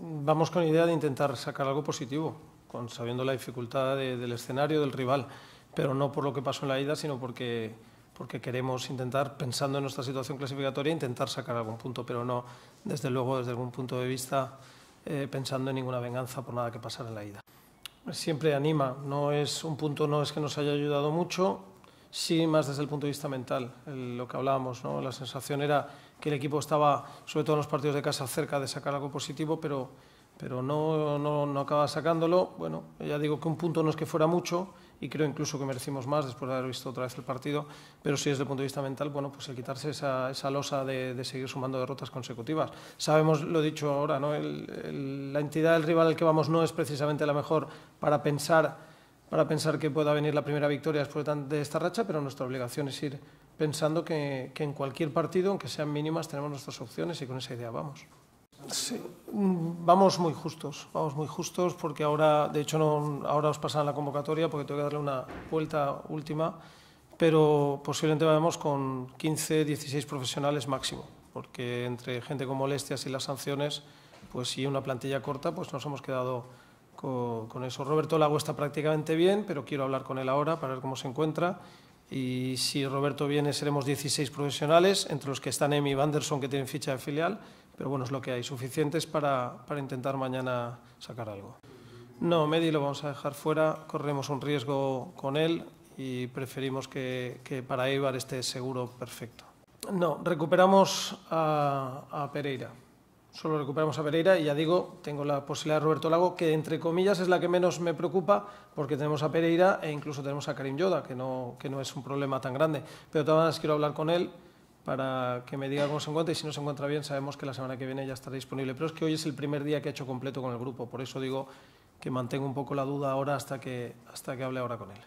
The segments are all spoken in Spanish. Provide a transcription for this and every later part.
vamos con la idea de intentar sacar algo positivo, con, sabiendo la dificultad del escenario, del rival, pero no por lo que pasó en la ida, sino porque, porque queremos intentar, pensando en nuestra situación clasificatoria, intentar sacar algún punto, pero no, desde luego, desde algún punto de vista, eh, pensando en ninguna venganza por nada que pasara en la ida. Siempre anima, no es un punto, no es que nos haya ayudado mucho, sí más desde el punto de vista mental, lo que hablábamos, ¿no? la sensación era que el equipo estaba, sobre todo en los partidos de casa, cerca de sacar algo positivo, pero, pero no, no, no acaba sacándolo. Bueno, ya digo que un punto no es que fuera mucho y creo incluso que merecimos más después de haber visto otra vez el partido, pero sí desde el punto de vista mental, bueno, pues el quitarse esa, esa losa de, de seguir sumando derrotas consecutivas. Sabemos, lo he dicho ahora, ¿no? la entidad del rival al que vamos no es precisamente la mejor para pensar para pensar que pueda venir la primera victoria después de esta racha, pero nuestra obligación es ir pensando que, en cualquier partido, aunque sean mínimas, tenemos nuestras opciones y con esa idea vamos. Sí, mm, vamos muy justos, vamos muy justos porque ahora, de hecho, ahora os pasan la convocatoria porque tengo que darle una vuelta última, pero posiblemente vamos con 15, 16 profesionales máximo, porque entre gente con molestias y las sanciones, pues si una plantilla corta, pues nos hemos quedado con, eso. Roberto Lago está prácticamente bien, pero quiero hablar con él ahora para ver cómo se encuentra. Y si Roberto viene, seremos 16 profesionales, entre los que están Emi y Vanderson, que tienen ficha de filial, pero bueno, es lo que hay, suficientes para, intentar mañana sacar algo. No, Medi lo vamos a dejar fuera, corremos un riesgo con él y preferimos que, para Eibar esté seguro perfecto. No, recuperamos a Pereira. Solo recuperamos a Pereira y ya digo, tengo la posibilidad de Roberto Lago, que entre comillas es la que menos me preocupa, porque tenemos a Pereira e incluso tenemos a Karim Yoda, que no, que no es un problema tan grande. Pero maneras quiero hablar con él para que me diga cómo se encuentra y si no se encuentra bien sabemos que la semana que viene ya estará disponible. Pero es que hoy es el primer día que he hecho completo con el grupo, por eso digo que mantengo un poco la duda ahora hasta que, hasta que hable ahora con él.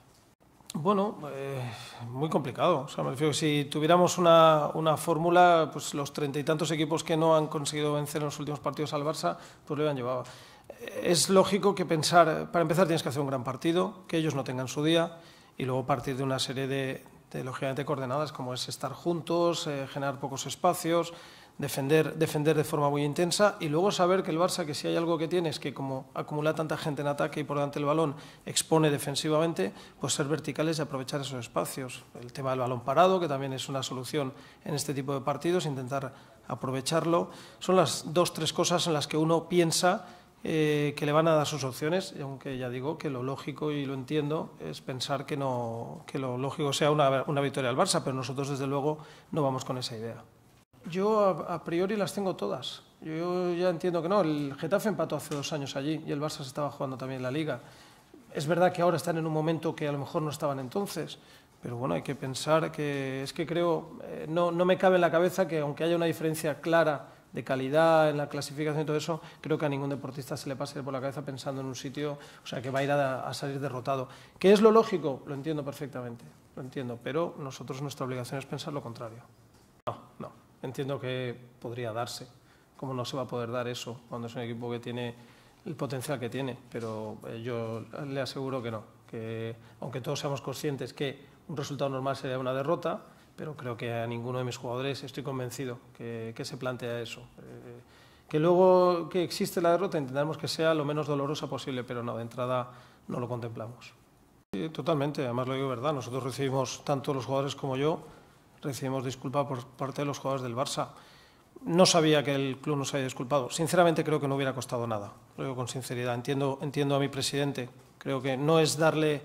Bueno, eh, muy complicado. O sea, me si tuviéramos una, una fórmula, pues los treinta y tantos equipos que no han conseguido vencer en los últimos partidos al Barça, pues lo hubieran llevado. Eh, es lógico que pensar, para empezar tienes que hacer un gran partido, que ellos no tengan su día, y luego partir de una serie de, lógicamente, coordenadas, como es estar juntos, eh, generar pocos espacios, defender, defender de forma muy intensa y luego saber que el Barça, que si hay algo que tiene es que como acumula tanta gente en ataque y por delante el balón expone defensivamente, pues ser verticales y aprovechar esos espacios. El tema del balón parado, que también es una solución en este tipo de partidos, intentar aprovecharlo. Son las dos, tres cosas en las que uno piensa eh, que le van a dar sus opciones, aunque ya digo que lo lógico, y lo entiendo, es pensar que, no, que lo lógico sea una, una victoria al Barça, pero nosotros desde luego no vamos con esa idea. Yo a, priori las tengo todas. Yo ya entiendo que no. El Getafe empató hace dos años allí y el Barça se estaba jugando también en la liga. Es verdad que ahora están en un momento que a lo mejor no estaban entonces, pero bueno, hay que pensar que es que creo, eh, no, me cabe en la cabeza que aunque haya una diferencia clara de calidad, en la clasificación y todo eso, creo que a ningún deportista se le pase por la cabeza pensando en un sitio, o sea, que va a ir a, salir derrotado. ¿Qué es lo lógico? Lo entiendo perfectamente, lo entiendo, pero nosotros nuestra obligación es pensar lo contrario entiendo que podría darse. ¿Cómo no se va a poder dar eso cuando es un equipo que tiene el potencial que tiene? Pero eh, yo le aseguro que no. Que aunque todos seamos conscientes que un resultado normal sería una derrota, pero creo que a ninguno de mis jugadores estoy convencido que, que se plantea eso. Eh, que luego que existe la derrota intentaremos que sea lo menos dolorosa posible, pero no, de entrada no lo contemplamos. Sí, totalmente, además lo digo verdad, nosotros recibimos, tanto los jugadores como yo, recibimos disculpas por parte de los jugadores del Barça. No sabía que el club nos haya disculpado. Sinceramente creo que no hubiera costado nada. Lo digo con sinceridad. Entiendo, entiendo a mi presidente. Creo que no es darle,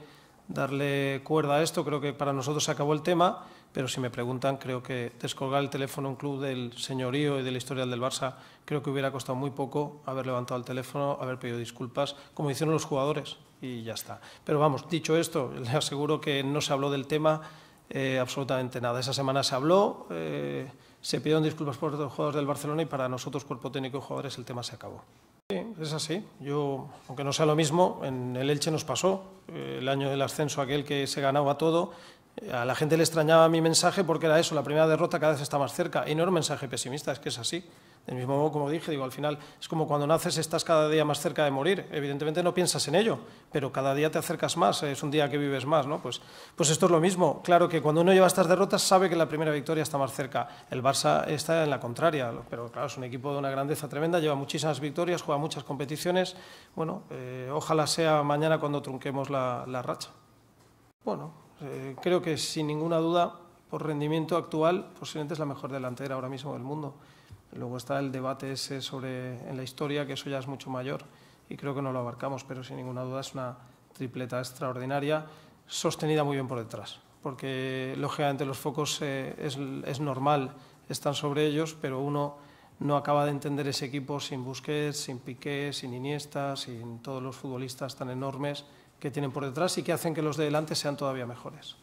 darle cuerda a esto. Creo que para nosotros se acabó el tema. Pero si me preguntan, creo que descolgar el teléfono a un club del señorío y de la historia del Barça, creo que hubiera costado muy poco haber levantado el teléfono, haber pedido disculpas, como hicieron los jugadores. Y ya está. Pero vamos, dicho esto, le aseguro que no se habló del tema. Eh, absolutamente nada. Esa semana se habló, eh, se pidieron disculpas por los jugadores del Barcelona y para nosotros, cuerpo técnico y jugadores, el tema se acabó. Sí, es así. Yo, aunque no sea lo mismo, en el Elche nos pasó eh, el año del ascenso, aquel que se ganaba todo. A la gente le extrañaba mi mensaje porque era eso, la primera derrota cada vez está más cerca. Y no mensaje pesimista, es que es así. Del mismo modo, como dije, digo, al final es como cuando naces estás cada día más cerca de morir. Evidentemente no piensas en ello, pero cada día te acercas más, eh, es un día que vives más, ¿no? Pues, pues, esto es lo mismo. Claro que cuando uno lleva estas derrotas sabe que la primera victoria está más cerca. El Barça está en la contraria, pero claro, es un equipo de una grandeza tremenda, lleva muchísimas victorias, juega muchas competiciones. Bueno, eh, ojalá sea mañana cuando trunquemos la, racha. Bueno, eh, creo que sin ninguna duda, por rendimiento actual, posiblemente es la mejor delantera ahora mismo del mundo. Luego está el debate ese sobre en la historia, que eso ya es mucho mayor y creo que no lo abarcamos, pero sin ninguna duda es una tripleta extraordinaria, sostenida muy bien por detrás, porque lógicamente los focos eh, es, es, normal, están sobre ellos, pero uno no acaba de entender ese equipo sin Busquets, sin Piqué, sin Iniesta, sin todos los futbolistas tan enormes que tienen por detrás y que hacen que los de delante sean todavía mejores.